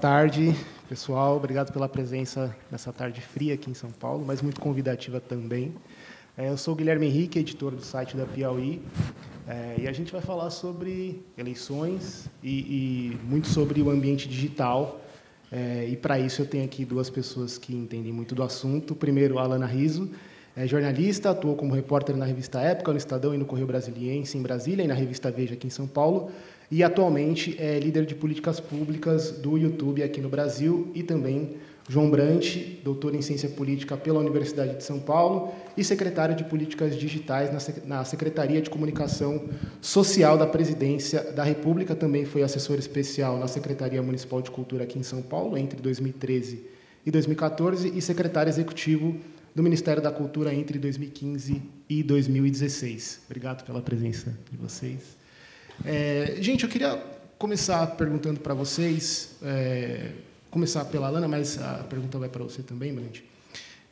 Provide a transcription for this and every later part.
tarde, pessoal. Obrigado pela presença nessa tarde fria aqui em São Paulo, mas muito convidativa também. É, eu sou o Guilherme Henrique, editor do site da Piauí, é, e a gente vai falar sobre eleições e, e muito sobre o ambiente digital. É, e para isso eu tenho aqui duas pessoas que entendem muito do assunto. Primeiro, Alana Riso, é jornalista, atuou como repórter na revista Época, no Estadão e no Correio Brasiliense em Brasília e na revista Veja aqui em São Paulo e atualmente é líder de políticas públicas do YouTube aqui no Brasil e também João Brante, doutor em ciência política pela Universidade de São Paulo e secretário de políticas digitais na Secretaria de Comunicação Social da Presidência da República, também foi assessor especial na Secretaria Municipal de Cultura aqui em São Paulo entre 2013 e 2014 e secretário executivo do Ministério da Cultura entre 2015 e 2016. Obrigado pela presença de vocês. É, gente, eu queria começar perguntando para vocês, é, começar pela Lana, mas a pergunta vai para você também, Brandi.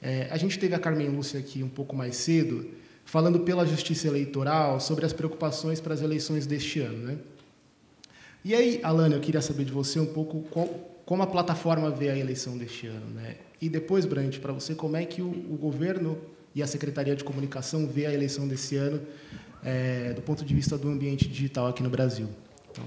É, a gente teve a Carmen Lúcia aqui um pouco mais cedo, falando pela justiça eleitoral sobre as preocupações para as eleições deste ano. Né? E aí, Alana, eu queria saber de você um pouco qual, como a plataforma vê a eleição deste ano. Né? E depois, Brant, para você, como é que o, o governo e a Secretaria de Comunicação vê a eleição desse ano é, do ponto de vista do ambiente digital aqui no Brasil. Então...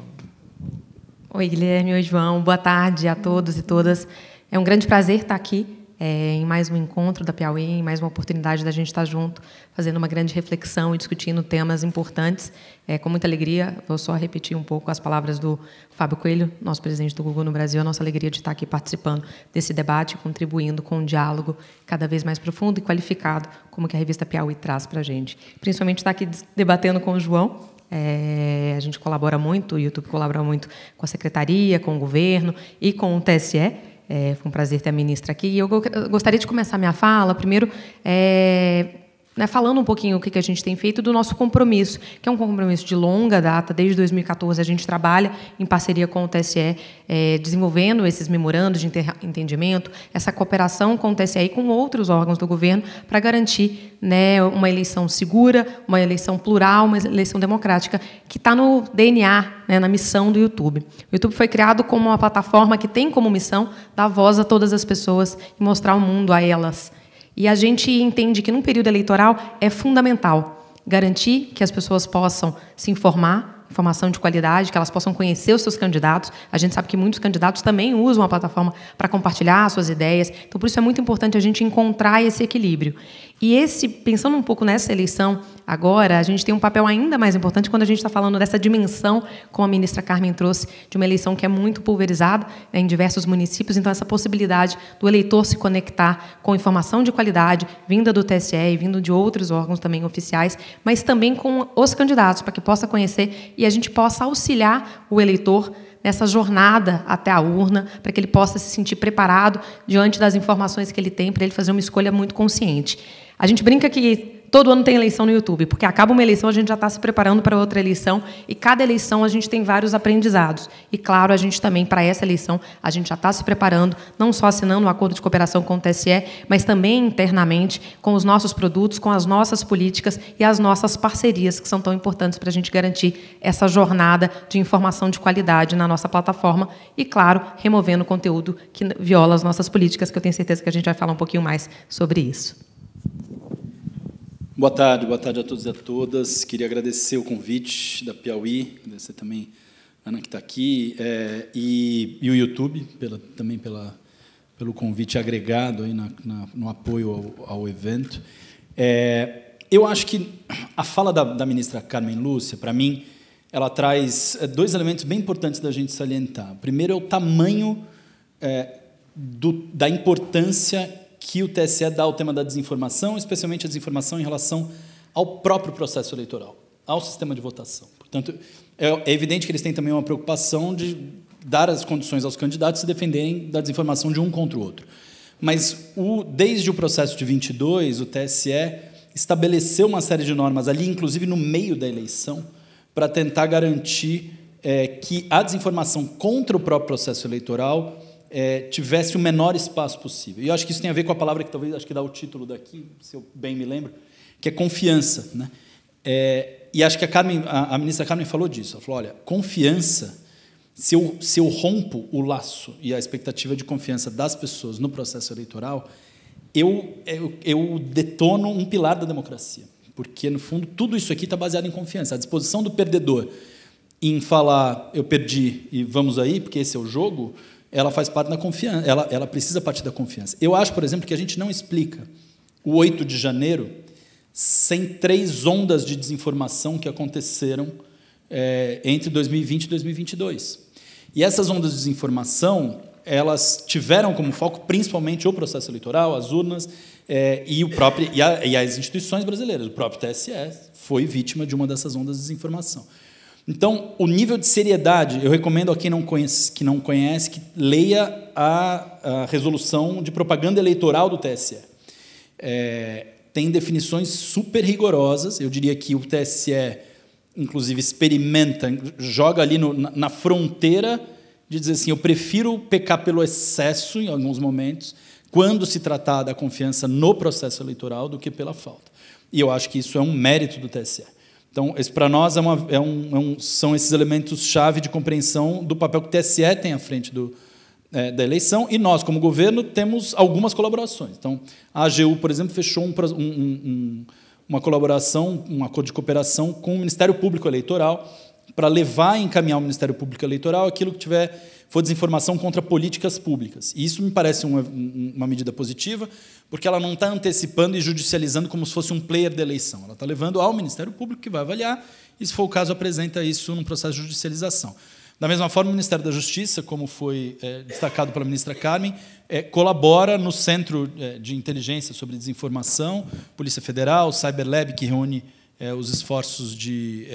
Oi, Guilherme. Oi, João. Boa tarde a todos e todas. É um grande prazer estar aqui é, em mais um encontro da Piauí, em mais uma oportunidade da gente estar junto, fazendo uma grande reflexão e discutindo temas importantes. É, com muita alegria, vou só repetir um pouco as palavras do Fábio Coelho, nosso presidente do Google no Brasil, a nossa alegria de estar aqui participando desse debate, contribuindo com um diálogo cada vez mais profundo e qualificado, como que a revista Piauí traz para a gente. Principalmente estar aqui debatendo com o João, é, a gente colabora muito, o YouTube colabora muito com a secretaria, com o governo e com o TSE. É, foi um prazer ter a ministra aqui. E eu gostaria de começar minha fala, primeiro, é, né, falando um pouquinho o que, a gente tem feito do nosso compromisso, que é um compromisso de longa data, desde 2014 a gente trabalha em parceria com o TSE, é, desenvolvendo esses memorandos de entendimento, essa cooperação com o TSE e com outros órgãos do governo para garantir né, uma eleição segura, uma eleição plural, uma eleição democrática, que está no DNA, né, na missão do YouTube. O YouTube foi criado como uma plataforma que tem como missão dar voz a todas as pessoas e mostrar o mundo a elas. E a gente entende que num período eleitoral é fundamental garantir que as pessoas possam se informar, informação de qualidade, que elas possam conhecer os seus candidatos. A gente sabe que muitos candidatos também usam a plataforma para compartilhar suas ideias. Então, por isso é muito importante a gente encontrar esse equilíbrio. E esse, pensando um pouco nessa eleição agora, a gente tem um papel ainda mais importante quando a gente está falando dessa dimensão, como a ministra Carmen trouxe, de uma eleição que é muito pulverizada né, em diversos municípios. Então, essa possibilidade do eleitor se conectar com informação de qualidade, vinda do TSE e vindo de outros órgãos também oficiais, mas também com os candidatos, para que possa conhecer e a gente possa auxiliar o eleitor nessa jornada até a urna, para que ele possa se sentir preparado diante das informações que ele tem, para ele fazer uma escolha muito consciente. A gente brinca que todo ano tem eleição no YouTube, porque acaba uma eleição, a gente já está se preparando para outra eleição, e cada eleição a gente tem vários aprendizados. E, claro, a gente também, para essa eleição, a gente já está se preparando, não só assinando um acordo de cooperação com o TSE, mas também internamente com os nossos produtos, com as nossas políticas e as nossas parcerias, que são tão importantes para a gente garantir essa jornada de informação de qualidade na nossa plataforma. E, claro, removendo conteúdo que viola as nossas políticas, que eu tenho certeza que a gente vai falar um pouquinho mais sobre isso. Boa tarde, boa tarde a todos e a todas. Queria agradecer o convite da Piauí, agradecer também a Ana que está aqui é, e, e, o YouTube pela, também pela, pelo convite agregado aí na, na, no apoio ao, ao evento. É, eu acho que a fala da, da ministra Carmen Lúcia, para mim, ela traz é, dois elementos bem importantes da gente salientar. O primeiro é o tamanho é, do, da importância que o TSE dá ao tema da desinformação, especialmente a desinformação em relação ao próprio processo eleitoral, ao sistema de votação. Portanto, é, é evidente que eles têm também uma preocupação de dar as condições aos candidatos se defenderem da desinformação de um contra o outro. Mas o, desde o processo de 22, o TSE estabeleceu uma série de normas ali, inclusive no meio da eleição, para tentar garantir é, que a desinformação contra o próprio processo eleitoral é, tivesse o menor espaço possível. E eu acho que isso tem a ver com a palavra que talvez acho que dá o título daqui, se eu bem me lembro, que é confiança. Né? É, e acho que a, Carmen, a, a, ministra Carmen falou disso. Ela falou: olha, confiança, se eu, se eu rompo o laço e a expectativa de confiança das pessoas no processo eleitoral, eu, eu, eu detono um pilar da democracia. Porque, no fundo, tudo isso aqui está baseado em confiança. A disposição do perdedor em falar eu perdi e vamos aí, porque esse é o jogo, ela faz parte da confiança, ela, ela precisa partir da confiança. Eu acho, por exemplo, que a gente não explica o 8 de janeiro sem três ondas de desinformação que aconteceram é, entre 2020 e 2022. E essas ondas de desinformação elas tiveram como foco principalmente o processo eleitoral, as urnas é, e, o próprio, e, a, e as instituições brasileiras. O próprio TSE foi vítima de uma dessas ondas de desinformação. Então, o nível de seriedade, eu recomendo a quem não conhece, que não conhece que leia a, a resolução de propaganda eleitoral do TSE. É, tem definições super rigorosas, eu diria que o TSE, inclusive, experimenta, joga ali no, na, na fronteira de dizer assim: eu prefiro pecar pelo excesso em alguns momentos, quando se tratar da confiança no processo eleitoral, do que pela falta. E eu acho que isso é um mérito do TSE. Então, para nós é uma, é um, é um, são esses elementos chave de compreensão do papel que o TSE tem à frente do, é, da eleição e nós, como governo, temos algumas colaborações. Então, a AGU, por exemplo, fechou um, uma colaboração, um acordo de cooperação com o Ministério Público Eleitoral para levar e encaminhar o Ministério Público Eleitoral aquilo que tiver foi desinformação contra políticas públicas. E isso me parece uma, uma medida positiva, porque ela não está antecipando e judicializando como se fosse um player da eleição. Ela está levando ao Ministério Público, que vai avaliar, e, se for o caso, apresenta isso num processo de judicialização. Da mesma forma, o Ministério da Justiça, como foi é, destacado pela ministra Carmen, é, colabora no Centro eh, de Inteligência sobre Desinformação, Polícia Federal, Cyberlab, que reúne é, os esforços de,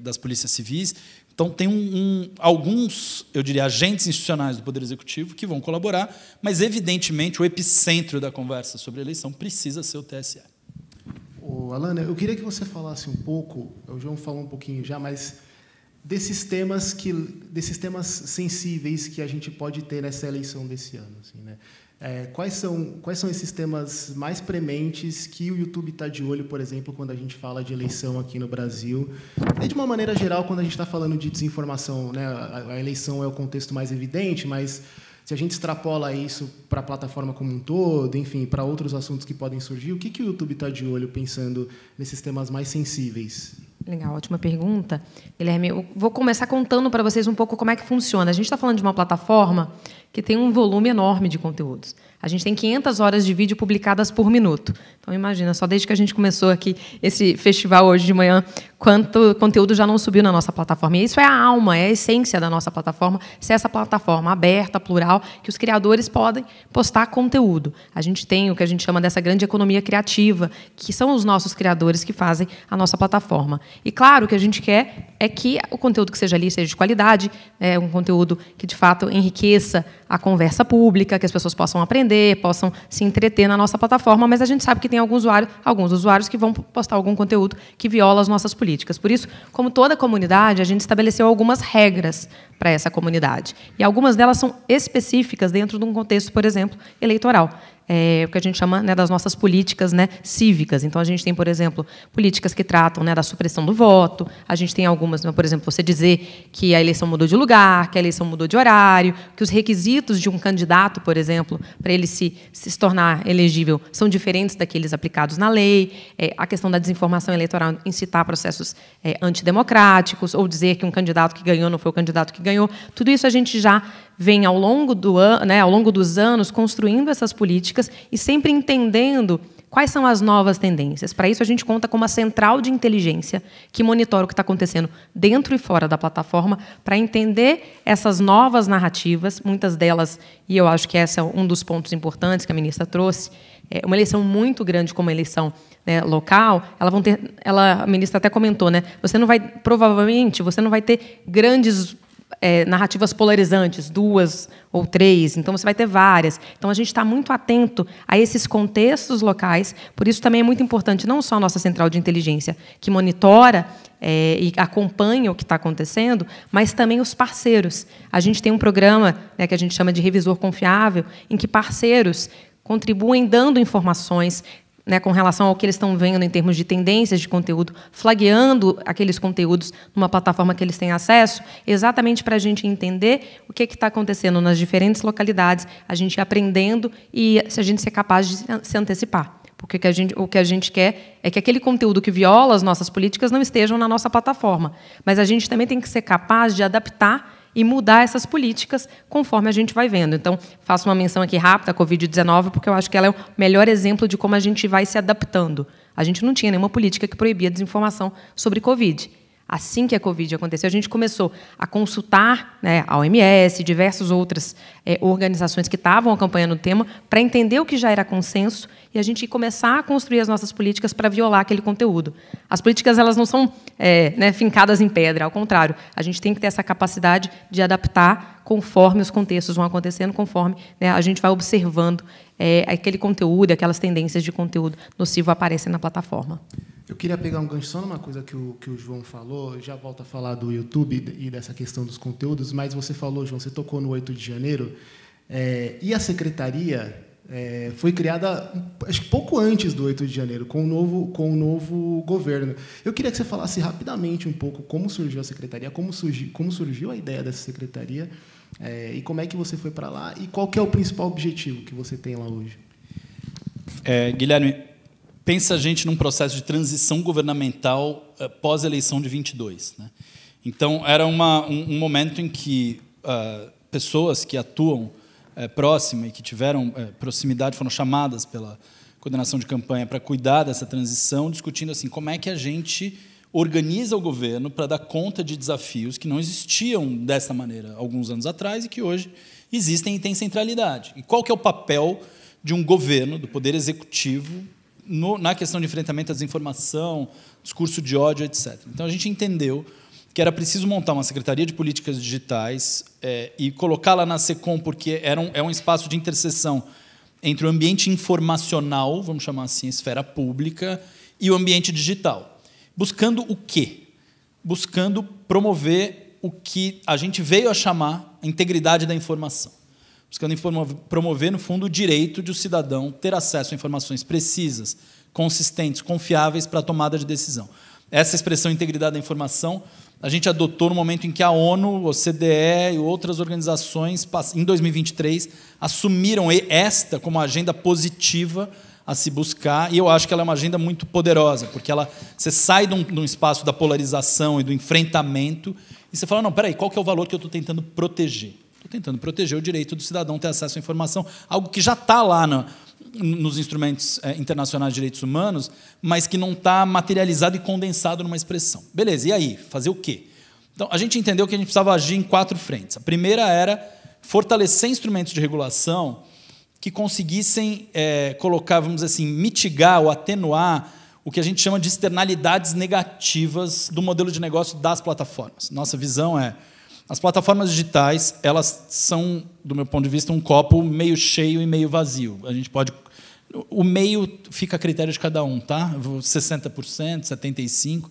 das polícias civis, então, tem um, um, alguns, eu diria, agentes institucionais do Poder Executivo que vão colaborar, mas, evidentemente, o epicentro da conversa sobre a eleição precisa ser o TSE. Alana, eu queria que você falasse um pouco, o João falou um pouquinho já, mas desses temas que desses temas sensíveis que a gente pode ter nessa eleição desse ano assim, né? É, quais, são, quais são esses temas mais prementes que o YouTube está de olho, por exemplo, quando a gente fala de eleição aqui no Brasil? E, de uma maneira geral, quando a gente está falando de desinformação, né? A, a, eleição é o contexto mais evidente, mas se a gente extrapola isso para a plataforma como um todo, enfim, para outros assuntos que podem surgir, o que, que o YouTube está de olho pensando nesses temas mais sensíveis? Legal, ótima pergunta. Guilherme, eu vou começar contando para vocês um pouco como é que funciona. A gente está falando de uma plataforma que tem um volume enorme de conteúdos. A gente tem 500 horas de vídeo publicadas por minuto. Então, imagina, só desde que a gente começou aqui esse festival hoje de manhã, quanto conteúdo já não subiu na nossa plataforma. E isso é a alma, é a essência da nossa plataforma, ser essa plataforma aberta, plural, que os criadores podem postar conteúdo. A gente tem o que a gente chama dessa grande economia criativa, que são os nossos criadores que fazem a nossa plataforma. E, claro, o que a gente quer é que o conteúdo que seja ali seja de qualidade, é um conteúdo que, de fato, enriqueça a conversa pública, que as pessoas possam aprender, possam se entreter na nossa plataforma, mas a gente sabe que tem alguns usuários, alguns usuários que vão postar algum conteúdo que viola as nossas políticas. Por isso, como toda comunidade, a gente estabeleceu algumas regras para essa comunidade. E algumas delas são específicas dentro de um contexto, por exemplo, eleitoral é, o que a gente chama né, das nossas políticas né, cívicas. Então, a gente tem, por exemplo, políticas que tratam né, da supressão do voto, a gente tem algumas, né, por exemplo, você dizer que a eleição mudou de lugar, que a eleição mudou de horário, que os requisitos de um candidato, por exemplo, para ele se, se tornar elegível são diferentes daqueles aplicados na lei, é, a questão da desinformação eleitoral incitar processos é, antidemocráticos, ou dizer que um candidato que ganhou não foi o candidato que ganhou, tudo isso a gente já vem ao longo, do an, né, ao longo dos anos construindo essas políticas e sempre entendendo quais são as novas tendências. Para isso, a gente conta com uma central de inteligência que monitora o que está acontecendo dentro e fora da plataforma para entender essas novas narrativas, muitas delas, e eu acho que esse é um dos pontos importantes que a ministra trouxe, é uma eleição muito grande como a eleição né, local, ela vão ter, ela, a ministra até comentou, né? Você não vai, provavelmente, você não vai ter grandes é, narrativas polarizantes, duas ou três, então você vai ter várias. Então a gente está muito atento a esses contextos locais, por isso também é muito importante não só a nossa central de inteligência, que monitora é, e acompanha o que está acontecendo, mas também os parceiros. A gente tem um programa né, que a gente chama de revisor confiável, em que parceiros contribuem dando informações, né, com relação ao que eles estão vendo em termos de tendências de conteúdo, flagueando aqueles conteúdos numa plataforma que eles têm acesso, exatamente para a gente entender o que está acontecendo nas diferentes localidades, a gente aprendendo e se a gente ser capaz de se antecipar. Porque o que, a gente, o que a gente quer é que aquele conteúdo que viola as nossas políticas não estejam na nossa plataforma. Mas a gente também tem que ser capaz de adaptar e mudar essas políticas conforme a gente vai vendo. Então, faço uma menção aqui rápida à Covid-19, porque eu acho que ela é o melhor exemplo de como a gente vai se adaptando. A gente não tinha nenhuma política que proibia a desinformação sobre Covid assim que a Covid aconteceu, a gente começou a consultar né, a OMS, diversas outras é, organizações que estavam acompanhando o tema, para entender o que já era consenso e a gente começar a construir as nossas políticas para violar aquele conteúdo. As políticas elas não são é, né, fincadas em pedra, ao contrário, a gente tem que ter essa capacidade de adaptar conforme os contextos vão acontecendo, conforme né, a gente vai observando é, aquele conteúdo, aquelas tendências de conteúdo nocivo aparecem na plataforma. Eu queria pegar um gancho só numa coisa que o, que o João falou, já volto a falar do YouTube e dessa questão dos conteúdos, mas você falou, João, você tocou no 8 de janeiro, é, e a secretaria é, foi criada acho que pouco antes do 8 de janeiro, com o, novo, com o novo governo. Eu queria que você falasse rapidamente um pouco como surgiu a secretaria, como surgiu, como surgiu a ideia dessa secretaria, é, e como é que você foi para lá, e qual é o principal objetivo que você tem lá hoje. É, Guilherme, pensa a gente num processo de transição governamental eh, pós-eleição de 22. Né? Então, era uma, um, um, momento em que uh, pessoas que atuam uh, próxima e que tiveram uh, proximidade foram chamadas pela coordenação de campanha para cuidar dessa transição, discutindo assim como é que a gente organiza o governo para dar conta de desafios que não existiam dessa maneira alguns anos atrás e que hoje existem e têm centralidade. E qual que é o papel de um governo, do poder executivo, no, na questão de enfrentamento à desinformação, discurso de ódio, etc. Então a gente entendeu que era preciso montar uma Secretaria de Políticas Digitais é, e colocá-la na SECOM, porque era um, é um espaço de interseção entre o ambiente informacional, vamos chamar assim, esfera pública, e o ambiente digital. Buscando o quê? Buscando promover o que a gente veio a chamar integridade da informação buscando promover, no fundo, o direito de o cidadão ter acesso a informações precisas, consistentes, confiáveis para a tomada de decisão. Essa expressão integridade da informação a gente adotou no momento em que a ONU, o CDE e outras organizações, em 2023, assumiram esta como agenda positiva a se buscar, e eu acho que ela é uma agenda muito poderosa, porque ela, você sai de um, de um espaço da polarização e do enfrentamento, e você fala, não, peraí, qual que é o valor que eu estou tentando proteger? tentando proteger o direito do cidadão ter acesso à informação, algo que já está lá no, nos instrumentos é, internacionais de direitos humanos, mas que não está materializado e condensado numa expressão. Beleza, e aí? Fazer o quê? Então, a gente entendeu que a gente precisava agir em quatro frentes. A primeira era fortalecer instrumentos de regulação que conseguissem é, colocar, vamos dizer assim, mitigar ou atenuar o que a gente chama de externalidades negativas do modelo de negócio das plataformas. Nossa visão é as plataformas digitais, elas são, do meu ponto de vista, um copo meio cheio e meio vazio. A gente pode o meio fica a critério de cada um, tá? 60%, 75%.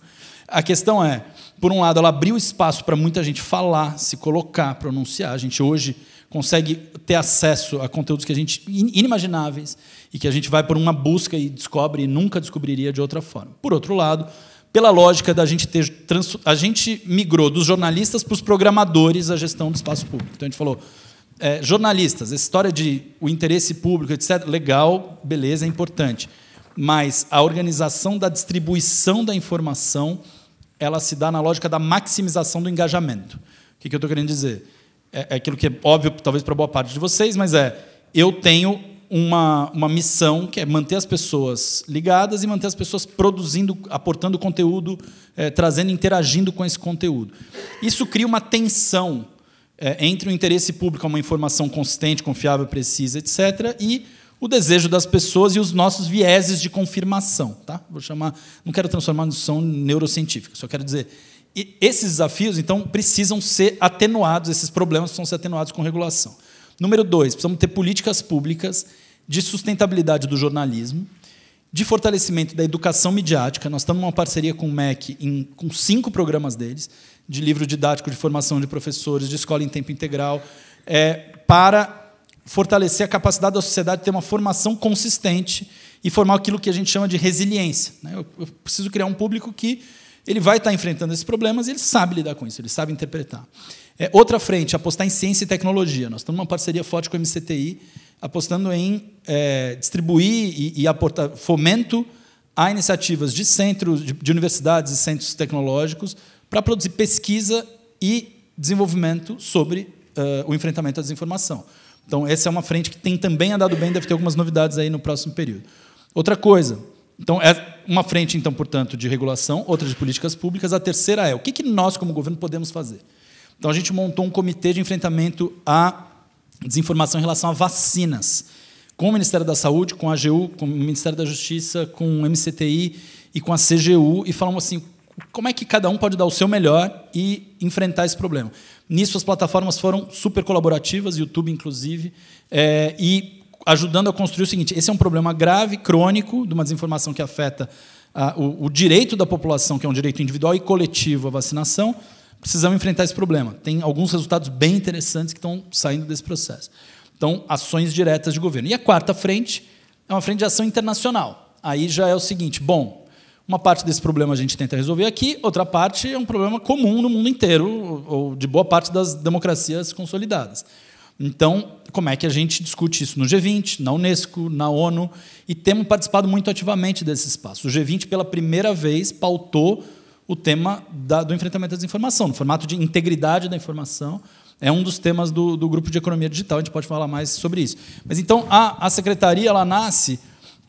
A questão é, por um lado, ela abriu espaço para muita gente falar, se colocar, pronunciar. A gente hoje consegue ter acesso a conteúdos que a gente inimagináveis e que a gente vai por uma busca e descobre e nunca descobriria de outra forma. Por outro lado, pela lógica da gente ter. Trans, a gente migrou dos jornalistas para os programadores a gestão do espaço público. Então a gente falou. É, jornalistas, essa história de o interesse público, etc., legal, beleza, é importante. Mas a organização da distribuição da informação ela se dá na lógica da maximização do engajamento. O que, eu estou querendo dizer? É, é aquilo que é óbvio, talvez, para boa parte de vocês, mas é eu tenho uma, uma missão que é manter as pessoas ligadas e manter as pessoas produzindo, aportando conteúdo, é, trazendo, interagindo com esse conteúdo. Isso cria uma tensão é, entre o interesse público a uma informação consistente, confiável, precisa, etc., e o desejo das pessoas e os nossos vieses de confirmação. Tá? Vou chamar. Não quero transformar em discussão neurocientífica, só quero dizer. esses desafios, então, precisam ser atenuados, esses problemas precisam ser atenuados com regulação. Número dois, precisamos ter políticas públicas de sustentabilidade do jornalismo, de fortalecimento da educação midiática. Nós estamos numa parceria com o MEC em, com cinco programas deles, de livro didático, de formação de professores, de escola em tempo integral, é, para fortalecer a capacidade da sociedade de ter uma formação consistente e formar aquilo que a gente chama de resiliência. Né? Eu, eu preciso criar um público que ele vai estar enfrentando esses problemas e ele sabe lidar com isso, ele sabe interpretar. É, outra frente, apostar em ciência e tecnologia. Nós estamos numa parceria forte com o MCTI, apostando em é, distribuir e, e aportar fomento a iniciativas de centros, de, de universidades e centros tecnológicos para produzir pesquisa e desenvolvimento sobre uh, o enfrentamento à desinformação. Então, essa é uma frente que tem também andado bem, deve ter algumas novidades aí no próximo período. Outra coisa, então, é uma frente, então, portanto, de regulação, outra de políticas públicas, a terceira é o que, que nós, como governo, podemos fazer. Então a gente montou um comitê de enfrentamento à desinformação em relação a vacinas, com o Ministério da Saúde, com a AGU, com o Ministério da Justiça, com o MCTI e com a CGU, e falamos assim, como é que cada um pode dar o seu melhor e enfrentar esse problema. Nisso, as plataformas foram super colaborativas, YouTube, inclusive, é, e ajudando a construir o seguinte, esse é um problema grave, crônico, de uma desinformação que afeta ah, o, o direito da população, que é um direito individual e coletivo à vacinação, precisamos enfrentar esse problema. Tem alguns resultados bem interessantes que estão saindo desse processo. Então, ações diretas de governo. E a quarta frente é uma frente de ação internacional. Aí já é o seguinte: bom, uma parte desse problema a gente tenta resolver aqui, outra parte é um problema comum no mundo inteiro, ou de boa parte das democracias consolidadas. Então, como é que a gente discute isso no G20, na Unesco, na ONU? E temos participado muito ativamente desse espaço. O G20, pela primeira vez, pautou o tema da, do enfrentamento à desinformação, no formato de integridade da informação. É um dos temas do, do grupo de economia digital, a gente pode falar mais sobre isso. Mas então, a, a secretaria ela nasce,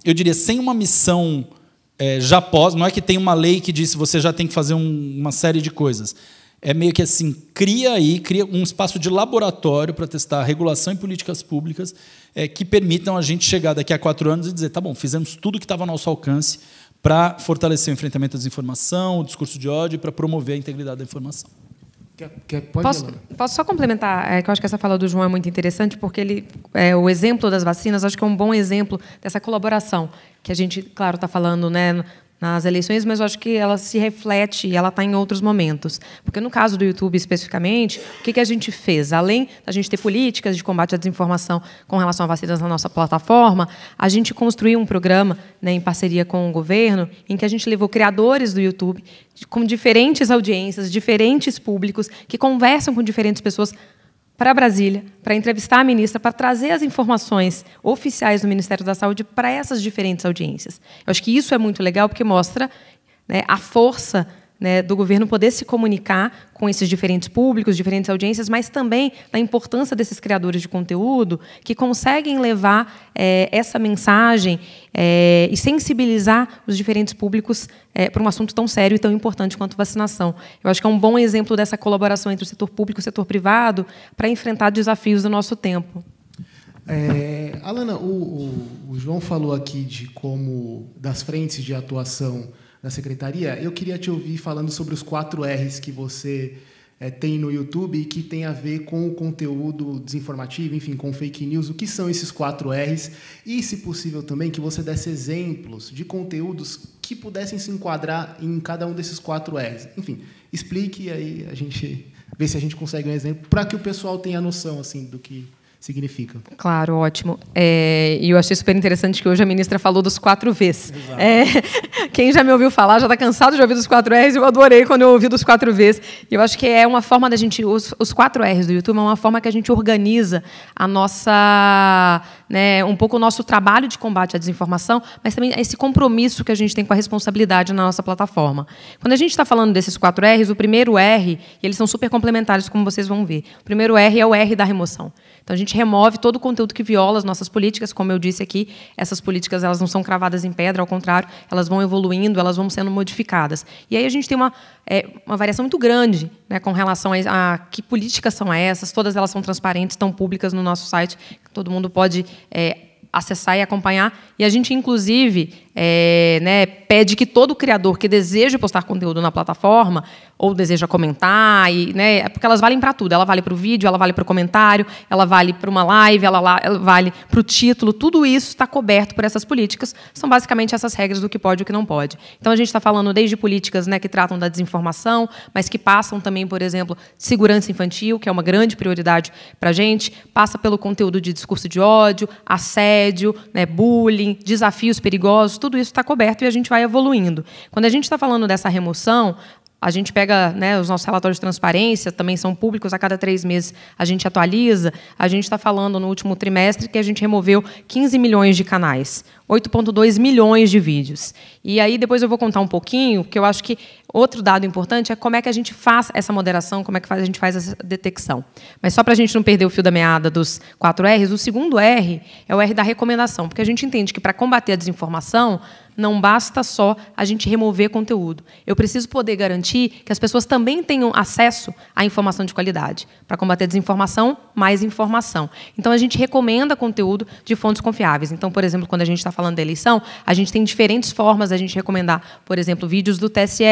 eu diria, sem uma missão é, já pós. Não é que tem uma lei que diz que você já tem que fazer um, uma série de coisas. É meio que assim: cria aí, cria um espaço de laboratório para testar regulação e políticas públicas é, que permitam a gente chegar daqui a quatro anos e dizer: tá bom, fizemos tudo que estava ao nosso alcance para fortalecer o enfrentamento à desinformação, o discurso de ódio e para promover a integridade da informação. posso, posso, só complementar, é, que eu acho que essa fala do João é muito interessante, porque ele, é, o exemplo das vacinas, acho que é um bom exemplo dessa colaboração que a gente, claro, está falando né, nas eleições, mas eu acho que ela se reflete e ela está em outros momentos. Porque no caso do YouTube especificamente, o que, que a gente fez? Além da gente ter políticas de combate à desinformação com relação a vacinas na nossa plataforma, a gente construiu um programa né, em parceria com o governo em que a gente levou criadores do YouTube com diferentes audiências, diferentes públicos, que conversam com diferentes pessoas para Brasília para entrevistar a ministra, para trazer as informações oficiais do Ministério da Saúde para essas diferentes audiências. Eu acho que isso é muito legal porque mostra né, a força né, do governo poder se comunicar com esses diferentes públicos, diferentes audiências, mas também da importância desses criadores de conteúdo que conseguem levar é, essa mensagem é, e sensibilizar os diferentes públicos é, para um assunto tão sério e tão importante quanto vacinação. Eu acho que é um bom exemplo dessa colaboração entre o setor público e o setor privado para enfrentar desafios do nosso tempo. É, Alana, o, o, o João falou aqui de como das frentes de atuação da secretaria, eu queria te ouvir falando sobre os quatro R's que você é, tem no YouTube e que tem a ver com o conteúdo desinformativo, enfim, com fake news. O que são esses quatro R's? E, se possível, também que você desse exemplos de conteúdos que pudessem se enquadrar em cada um desses quatro R's. Enfim, explique e aí a gente vê se a gente consegue um exemplo para que o pessoal tenha noção assim do que significa. Claro, ótimo. É, e é, eu achei super interessante que hoje a ministra falou dos quatro Vs. É, quem já me ouviu falar já está cansado de ouvir dos quatro Rs, eu adorei quando eu ouvi dos quatro Vs. Eu acho que é uma forma da gente. Os, os quatro Rs do YouTube é uma forma que a gente organiza a nossa né, um pouco o nosso trabalho de combate à desinformação, mas também esse compromisso que a gente tem com a responsabilidade na nossa plataforma. Quando a gente está falando desses quatro R's, o primeiro R, e eles são super complementares, como vocês vão ver, o primeiro R é o R da remoção. Então a gente remove todo o conteúdo que viola as nossas políticas, como eu disse aqui, essas políticas elas não são cravadas em pedra, ao contrário, elas vão evoluindo, elas vão sendo modificadas. E aí a gente tem uma, é, uma variação muito grande né, com relação a, a, que políticas são essas, todas elas são transparentes, estão públicas no nosso site, todo mundo pode é, acessar e acompanhar. E a gente, inclusive, é, né, pede que todo criador que deseja postar conteúdo na plataforma ou deseja comentar, e, né, é porque elas valem para tudo. Ela vale para o vídeo, ela vale para o comentário, ela vale para uma live, ela, ela vale para o título. Tudo isso está coberto por essas políticas. São basicamente essas regras do que pode e o que não pode. Então a gente está falando desde políticas né, que tratam da desinformação, mas que passam também, por exemplo, segurança infantil, que é uma grande prioridade para a gente, passa pelo conteúdo de discurso de ódio, assédio, né, bullying, desafios perigosos tudo isso está coberto e a gente vai evoluindo. Quando a gente está falando dessa remoção, a gente pega né, os nossos relatórios de transparência, também são públicos, a cada três meses a gente atualiza. A gente está falando no último trimestre que a gente removeu 15 milhões de canais, 8,2 milhões de vídeos. E aí depois eu vou contar um pouquinho, que eu acho que outro dado importante é como é que a gente faz essa moderação, como é que a gente faz essa detecção. Mas só para a gente não perder o fio da meada dos quatro R's, o segundo R é o R da recomendação, porque a gente entende que para combater a desinformação, não basta só a gente remover conteúdo. Eu preciso poder garantir que as pessoas também tenham acesso à informação de qualidade. Para combater desinformação, mais informação. Então, a gente recomenda conteúdo de fontes confiáveis. Então, por exemplo, quando a gente está falando da eleição, a gente tem diferentes formas a gente recomendar, por exemplo, vídeos do TSE.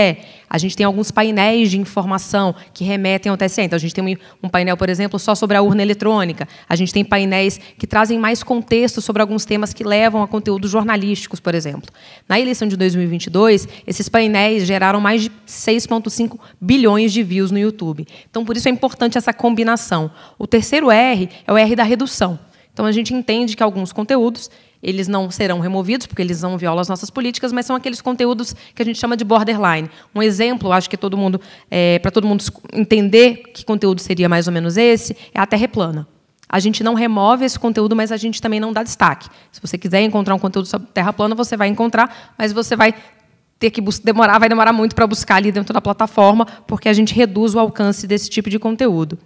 A gente tem alguns painéis de informação que remetem ao TSE. Então, a gente tem um painel, por exemplo, só sobre a urna eletrônica. A gente tem painéis que trazem mais contexto sobre alguns temas que levam a conteúdos jornalísticos, por exemplo. Na eleição de 2022, esses painéis geraram mais de 6,5 bilhões de views no YouTube. Então, por isso é importante essa combinação. O terceiro R é o R da redução. Então, a gente entende que alguns conteúdos eles não serão removidos, porque eles não violam as nossas políticas, mas são aqueles conteúdos que a gente chama de borderline. Um exemplo, acho que todo mundo, é, para todo mundo entender que conteúdo seria mais ou menos esse, é a Terra é plana. A gente não remove esse conteúdo, mas a gente também não dá destaque. Se você quiser encontrar um conteúdo sobre terra plana, você vai encontrar, mas você vai ter que demorar, vai demorar muito para buscar ali dentro da plataforma, porque a gente reduz o alcance desse tipo de conteúdo.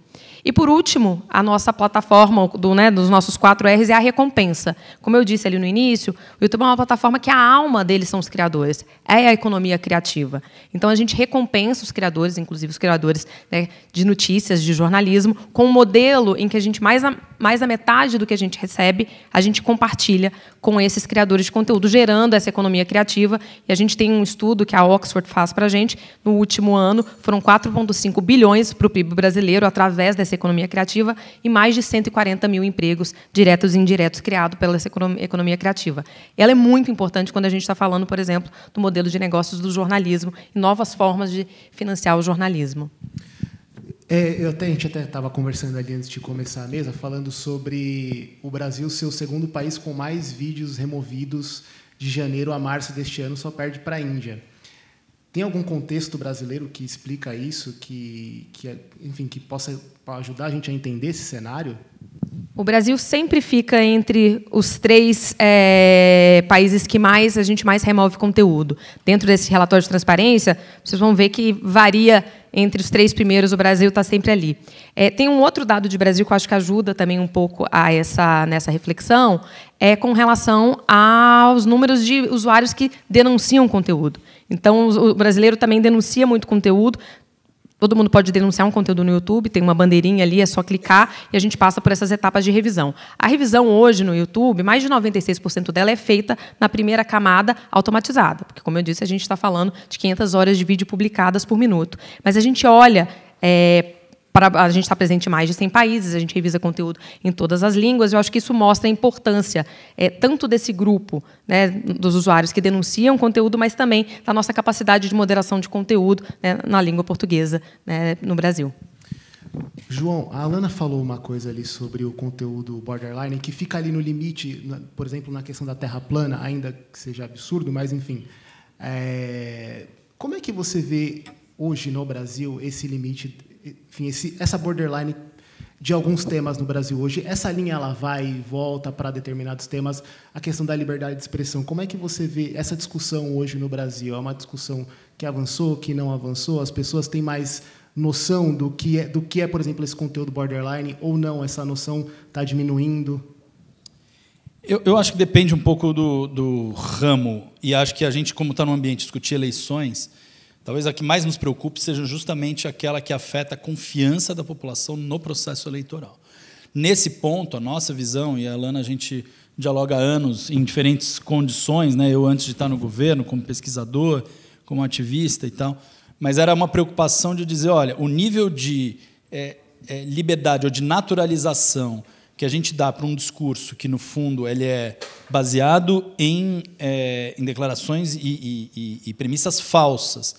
E, por último, a nossa plataforma do, né, dos nossos quatro R's é a recompensa. Como eu disse ali no início, o YouTube é uma plataforma que a alma deles são os criadores, é a economia criativa. Então, a gente recompensa os criadores, inclusive os criadores né, de notícias, de jornalismo, com um modelo em que a gente, mais a, mais a metade do que a gente recebe, a gente compartilha com esses criadores de conteúdo, gerando essa economia criativa. E a gente tem um estudo que a Oxford faz para a gente, no último ano, foram 4,5 bilhões para o PIB brasileiro através dessa essa economia criativa e mais de 140 mil empregos diretos e indiretos criados pela essa economia criativa. Ela é muito importante quando a gente está falando, por exemplo, do modelo de negócios do jornalismo e novas formas de financiar o jornalismo. É, eu até, a gente até estava conversando ali antes de começar a mesa, falando sobre o Brasil ser o segundo país com mais vídeos removidos de janeiro a março deste ano, só perde para a Índia. Tem algum contexto brasileiro que explica isso, que, que é, enfim, que possa para ajudar a gente a entender esse cenário? O Brasil sempre fica entre os três é, países que mais a gente mais remove conteúdo. Dentro desse relatório de transparência, vocês vão ver que varia entre os três primeiros, o Brasil está sempre ali. É, tem um outro dado de Brasil que eu acho que ajuda também um pouco a essa, nessa reflexão, é com relação aos números de usuários que denunciam conteúdo. Então, o brasileiro também denuncia muito conteúdo, Todo mundo pode denunciar um conteúdo no YouTube, tem uma bandeirinha ali, é só clicar e a gente passa por essas etapas de revisão. A revisão hoje no YouTube, mais de 96% dela é feita na primeira camada automatizada, porque, como eu disse, a gente está falando de 500 horas de vídeo publicadas por minuto. Mas a gente olha é, a gente está presente em mais de 100 países, a gente revisa conteúdo em todas as línguas. Eu acho que isso mostra a importância é, tanto desse grupo né, dos usuários que denunciam conteúdo, mas também da nossa capacidade de moderação de conteúdo né, na língua portuguesa né, no Brasil. João, a Alana falou uma coisa ali sobre o conteúdo borderline, que fica ali no limite, por exemplo, na questão da terra plana, ainda que seja absurdo, mas, enfim. É... Como é que você vê hoje no Brasil esse limite enfim, esse, essa borderline de alguns temas no Brasil hoje. Essa linha ela vai e volta para determinados temas. A questão da liberdade de expressão, como é que você vê essa discussão hoje no Brasil? É uma discussão que avançou, que não avançou? As pessoas têm mais noção do que é, do que é por exemplo, esse conteúdo borderline ou não? Essa noção está diminuindo? Eu, eu, acho que depende um pouco do, do ramo. E acho que a gente, como está num ambiente discutir eleições Talvez a que mais nos preocupe seja justamente aquela que afeta a confiança da população no processo eleitoral. Nesse ponto, a nossa visão, e a Alana, a gente dialoga há anos em diferentes condições, né? eu antes de estar no governo, como pesquisador, como ativista e tal, mas era uma preocupação de dizer: olha, o nível de é, é, liberdade ou de naturalização que a gente dá para um discurso que, no fundo, ele é baseado em, é, em declarações e, e, e, premissas falsas,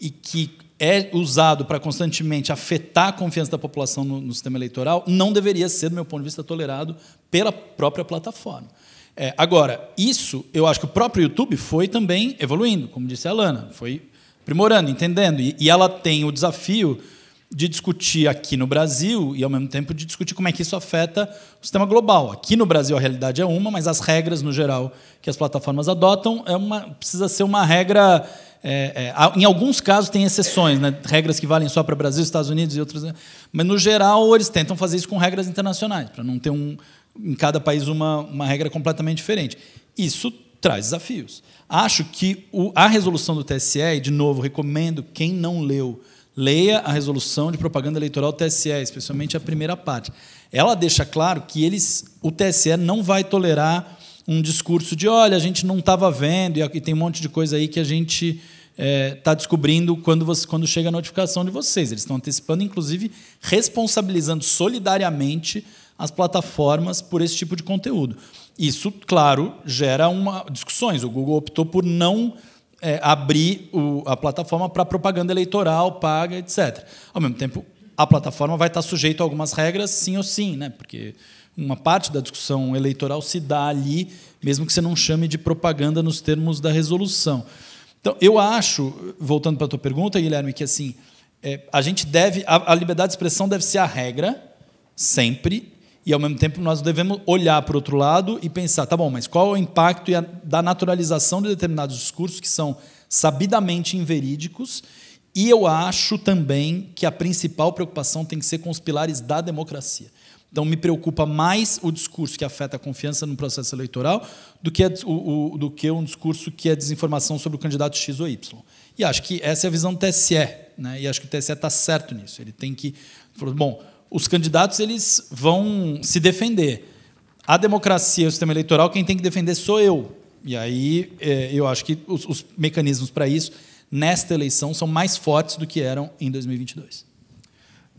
e que é usado para constantemente afetar a confiança da população no, no, sistema eleitoral, não deveria ser, do meu ponto de vista, tolerado pela própria plataforma. É, agora, isso, eu acho que o próprio YouTube foi também evoluindo, como disse a Lana, foi aprimorando, entendendo, e, e ela tem o desafio de discutir aqui no Brasil e, ao mesmo tempo, de discutir como é que isso afeta o sistema global. Aqui no Brasil a realidade é uma, mas as regras, no geral, que as plataformas adotam, é uma, precisa ser uma regra. É, é, em alguns casos tem exceções, né? regras que valem só para Brasil, Estados Unidos e outros. Né? Mas, no geral, eles tentam fazer isso com regras internacionais, para não ter um, em cada país uma, uma regra completamente diferente. Isso traz desafios. Acho que o, a resolução do TSE, e de novo, recomendo quem não leu Leia a resolução de propaganda eleitoral do TSE, especialmente a primeira parte. Ela deixa claro que eles, o TSE não vai tolerar um discurso de olha, a gente não estava vendo, e tem um monte de coisa aí que a gente está eh, é, descobrindo quando, você, quando chega a notificação de vocês. Eles estão antecipando, inclusive, responsabilizando solidariamente as plataformas por esse tipo de conteúdo. Isso, claro, gera uma, discussões. O Google optou por não é, abrir o, a plataforma para propaganda eleitoral, paga, etc. Ao mesmo tempo, a plataforma vai estar tá sujeita a algumas regras, sim ou sim, né? porque uma parte da discussão eleitoral se dá ali, mesmo que você não chame de propaganda nos termos da resolução. Então, eu acho, voltando para a tua pergunta, Guilherme, que assim, é, a gente deve. A, a liberdade de expressão deve ser a regra, sempre, e ao mesmo tempo nós devemos olhar para o outro lado e pensar, tá bom, mas qual é o impacto da naturalização de determinados discursos que são sabidamente inverídicos? E eu acho também que a principal preocupação tem que ser com os pilares da democracia. Então, me preocupa mais o discurso que afeta a confiança no processo eleitoral do que, o, o, do que um discurso que é desinformação sobre o candidato X ou Y. E acho que essa é a visão do TSE. Né? E acho que o TSE está certo nisso. Ele tem que. Bom, os candidatos eles vão se defender. A democracia, o sistema eleitoral, quem tem que defender sou eu. E aí é, eu acho que os, os mecanismos para isso, nesta eleição, são mais fortes do que eram em 2022.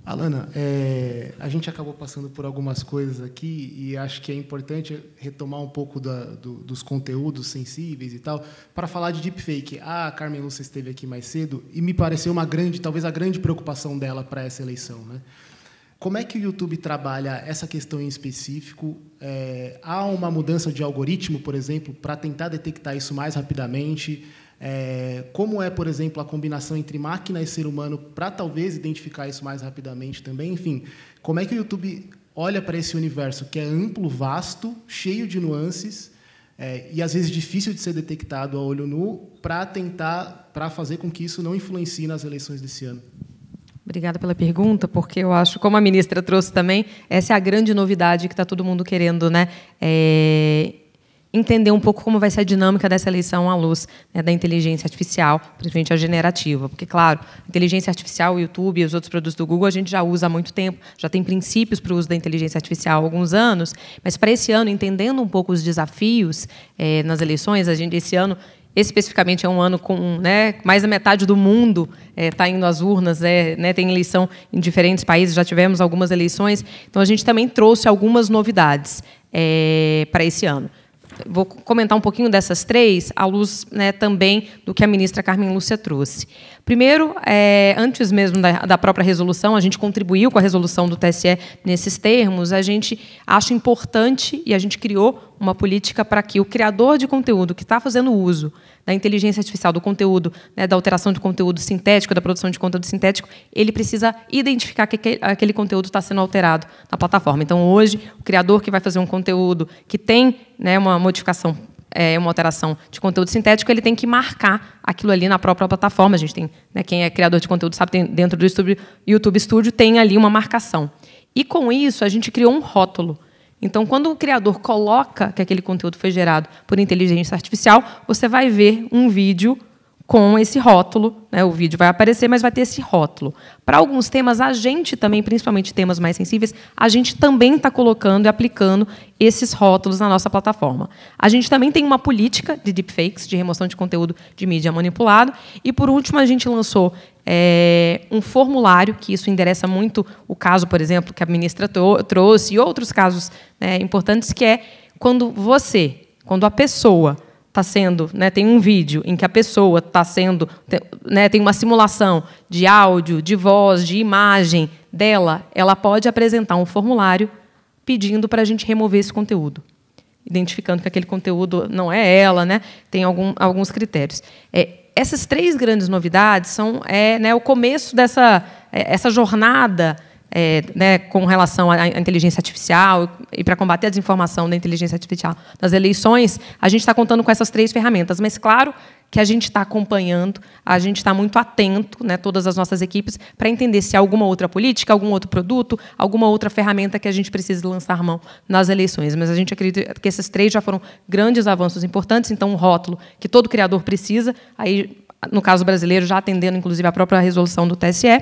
Alana, é, a gente acabou passando por algumas coisas aqui e acho que é importante retomar um pouco da, do, dos conteúdos sensíveis e tal para falar de deepfake. A Carmen Lúcia esteve aqui mais cedo e me pareceu uma grande, talvez a grande preocupação dela para essa eleição. Né? Como é que o YouTube trabalha essa questão em específico? É, há uma mudança de algoritmo, por exemplo, para tentar detectar isso mais rapidamente? É, como é, por exemplo, a combinação entre máquina e ser humano para talvez identificar isso mais rapidamente também? Enfim, como é que o YouTube olha para esse universo que é amplo, vasto, cheio de nuances é, e às vezes difícil de ser detectado a olho nu para tentar, para fazer com que isso não influencie nas eleições desse ano? Obrigada pela pergunta, porque eu acho, como a ministra trouxe também, essa é a grande novidade que está todo mundo querendo, né? É entender um pouco como vai ser a dinâmica dessa eleição à luz né, da inteligência artificial, principalmente a generativa. Porque, claro, inteligência artificial, o YouTube e os outros produtos do Google a gente já usa há muito tempo, já tem princípios para o uso da inteligência artificial há alguns anos, mas para esse ano, entendendo um pouco os desafios é, nas eleições, a gente, esse ano especificamente é um ano com né, mais da metade do mundo está é, tá indo às urnas, é, né, tem eleição em diferentes países, já tivemos algumas eleições, então a gente também trouxe algumas novidades é, para esse ano vou comentar um pouquinho dessas três, à luz né, também do que a ministra Carmen Lúcia trouxe. Primeiro, é, antes mesmo da, da, própria resolução, a gente contribuiu com a resolução do TSE nesses termos, a gente acha importante e a gente criou uma política para que o criador de conteúdo que está fazendo uso da inteligência artificial, do conteúdo, né, da alteração de conteúdo sintético, da produção de conteúdo sintético, ele precisa identificar que aquele conteúdo está sendo alterado na plataforma. Então, hoje, o criador que vai fazer um conteúdo que tem né, uma modificação é, uma alteração de conteúdo sintético, ele tem que marcar aquilo ali na própria plataforma. A gente tem, né, quem é criador de conteúdo sabe, tem, dentro do YouTube, YouTube Studio tem ali uma marcação. E com isso a gente criou um rótulo então, quando o criador coloca que aquele conteúdo foi gerado por inteligência artificial, você vai ver um vídeo com esse rótulo, né? o vídeo vai aparecer, mas vai ter esse rótulo. Para alguns temas, a gente também, principalmente temas mais sensíveis, a gente também está colocando e aplicando esses rótulos na nossa plataforma. A gente também tem uma política de deepfakes, de remoção de conteúdo de mídia manipulado. E, por último, a gente lançou é, um formulário, que isso endereça muito o caso, por exemplo, que a ministra trouxe, e outros casos né, importantes, que é quando você, quando a pessoa está sendo, né, tem um vídeo em que a pessoa está sendo, tem, né, tem uma simulação de áudio, de voz, de imagem dela, ela pode apresentar um formulário pedindo para a gente remover esse conteúdo, identificando que aquele conteúdo não é ela, né, tem algum, alguns critérios. É, essas três grandes novidades são é, né, o começo dessa é, essa jornada é, né, com relação à inteligência artificial e para combater a desinformação da inteligência artificial nas eleições, a gente está contando com essas três ferramentas. Mas, claro, que a gente está acompanhando, a gente está muito atento, né, todas as nossas equipes, para entender se há alguma outra política, algum outro produto, alguma outra ferramenta que a gente precise lançar mão nas eleições. Mas a gente acredita que esses três já foram grandes avanços importantes, então um rótulo que todo criador precisa, aí, no caso brasileiro, já atendendo, inclusive, à própria resolução do TSE,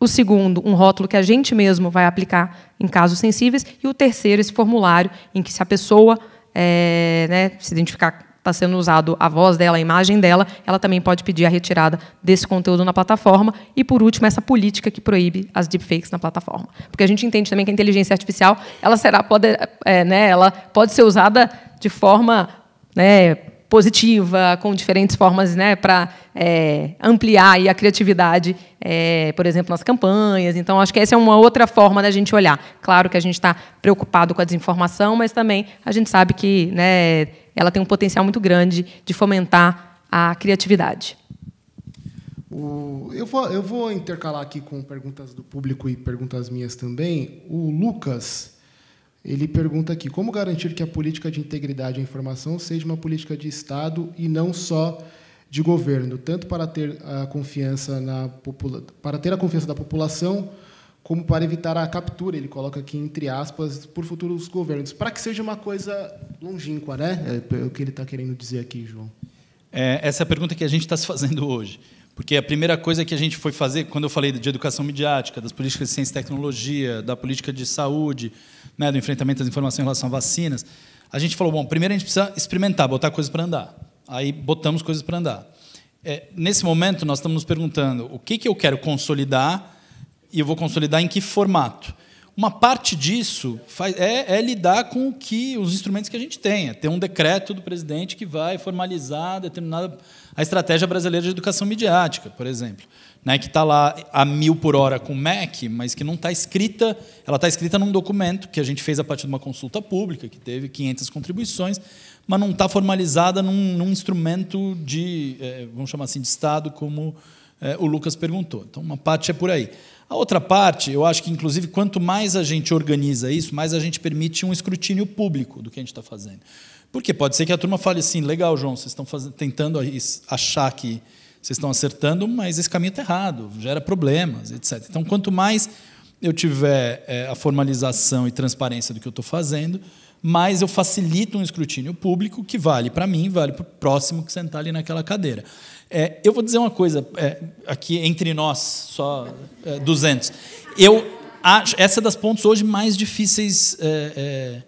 o segundo, um rótulo que a gente mesmo vai aplicar em casos sensíveis. E o terceiro, esse formulário em que, se a pessoa é, né, se identificar está sendo usado a voz dela, a imagem dela, ela também pode pedir a retirada desse conteúdo na plataforma. E, por último, essa política que proíbe as deepfakes na plataforma. Porque a gente entende também que a inteligência artificial ela será, pode, é, né, ela pode ser usada de forma né, positiva, com diferentes formas né, para é, ampliar a criatividade, é, por exemplo, nas campanhas. Então, acho que essa é uma outra forma da gente olhar. Claro que a gente está preocupado com a desinformação, mas também a gente sabe que né, ela tem um potencial muito grande de fomentar a criatividade. O, eu, vou, eu vou intercalar aqui com perguntas do público e perguntas minhas também. O Lucas ele pergunta aqui: como garantir que a política de integridade à informação seja uma política de Estado e não só de governo, tanto para ter a confiança na para ter a confiança da população, como para evitar a captura? Ele coloca aqui entre aspas por futuros governos, para que seja uma coisa longínqua, né? É, é o que ele está querendo dizer aqui, João. É, essa é a pergunta que a gente está se fazendo hoje. Porque a primeira coisa que a gente foi fazer, quando eu falei de educação midiática, das políticas de ciência e tecnologia, da política de saúde, né, do enfrentamento das informações em relação a vacinas, a gente falou, bom, primeiro a gente precisa experimentar, botar coisas para andar. Aí botamos coisas para andar. É, nesse momento, nós estamos nos perguntando o que, que eu quero consolidar e eu vou consolidar em que formato. Uma parte disso faz, é, é, lidar com o que os instrumentos que a gente tem. É ter um decreto do presidente que vai formalizar determinada a estratégia brasileira de educação midiática, por exemplo, né, que está lá a mil por hora com MEC, mas que não está escrita, ela está escrita num documento que a gente fez a partir de uma consulta pública, que teve 500 contribuições, mas não está formalizada num, num, instrumento de, é, vamos chamar assim, de Estado, como é, o Lucas perguntou. Então, uma parte é por aí. A outra parte, eu acho que, inclusive, quanto mais a gente organiza isso, mais a gente permite um escrutínio público do que a gente está fazendo. Porque pode ser que a turma fale assim: legal, João, vocês estão fazendo, tentando achar que vocês estão acertando, mas esse caminho está errado, gera problemas, etc. Então, quanto mais eu tiver é, a formalização e transparência do que eu estou fazendo, mais eu facilito um escrutínio público que vale para mim, vale para o próximo que sentar ali naquela cadeira. É, eu vou dizer uma coisa é, aqui entre nós, só é, 200. Eu acho essa é das pontos hoje mais difíceis é, é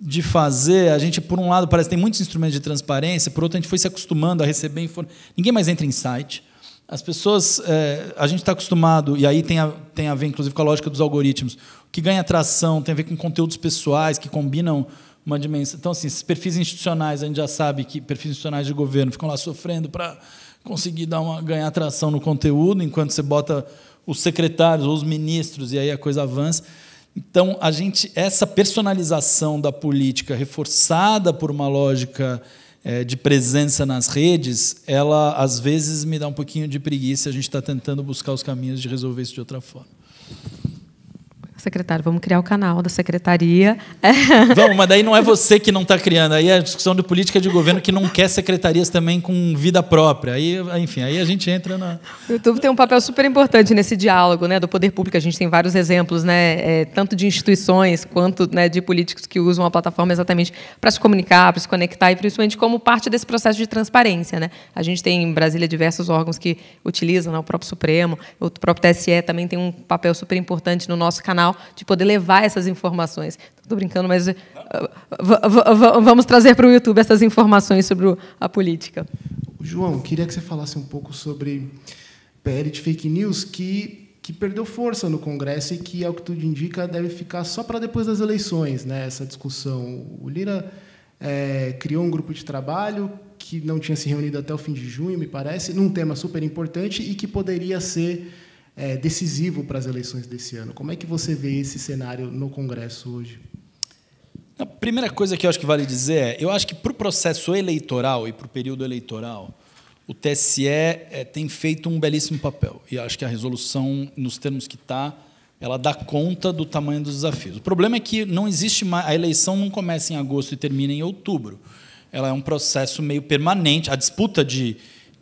de fazer, a gente, por um lado, parece que tem muitos instrumentos de transparência, por outro, a gente foi se acostumando a receber informação. Ninguém mais entra em site. As pessoas, é, a gente está acostumado, e aí tem a, tem a ver, inclusive, com a lógica dos algoritmos, o que ganha atração tem a ver com conteúdos pessoais que combinam uma dimensão. Então, assim, esses perfis institucionais, a gente já sabe que perfis institucionais de governo ficam lá sofrendo para conseguir dar uma, ganhar atração no conteúdo, enquanto você bota os secretários ou os ministros e aí a coisa avança. Então, a gente essa personalização da política reforçada por uma lógica é, de presença nas redes, ela às vezes me dá um pouquinho de preguiça. A gente está tentando buscar os caminhos de resolver isso de outra forma secretário, vamos criar o canal da secretaria. Vamos, mas daí não é você que não está criando, aí é a discussão de política de governo que não quer secretarias também com vida própria. Aí, enfim, aí a gente entra na. O YouTube tem um papel super importante nesse diálogo né, do poder público. A gente tem vários exemplos, né, é, tanto de instituições quanto né, de políticos que usam a plataforma exatamente para se comunicar, para se conectar e principalmente como parte desse processo de transparência. Né? A gente tem em Brasília diversos órgãos que utilizam, né, o próprio Supremo, o próprio TSE também tem um papel super importante no nosso canal de poder levar essas informações. Estou brincando, mas eh, vamos trazer para o YouTube essas informações sobre a política. João, queria que você falasse um pouco sobre PL de fake news, que, que perdeu força no Congresso e que, ao que tudo indica, deve ficar só para depois das eleições, né, essa discussão. O Lira é, criou um grupo de trabalho que não tinha se reunido até o fim de junho, me parece, num tema super importante e que poderia ser é, decisivo para as eleições desse ano. Como é que você vê esse cenário no Congresso hoje? A primeira coisa que eu acho que vale dizer é, eu acho que para o processo eleitoral e para o período eleitoral, o TSE é, tem feito um belíssimo papel. E acho que a resolução, nos termos que está, ela dá conta do tamanho dos desafios. O problema é que não existe mais, a eleição não começa em agosto e termina em outubro. Ela é um processo meio permanente. A disputa de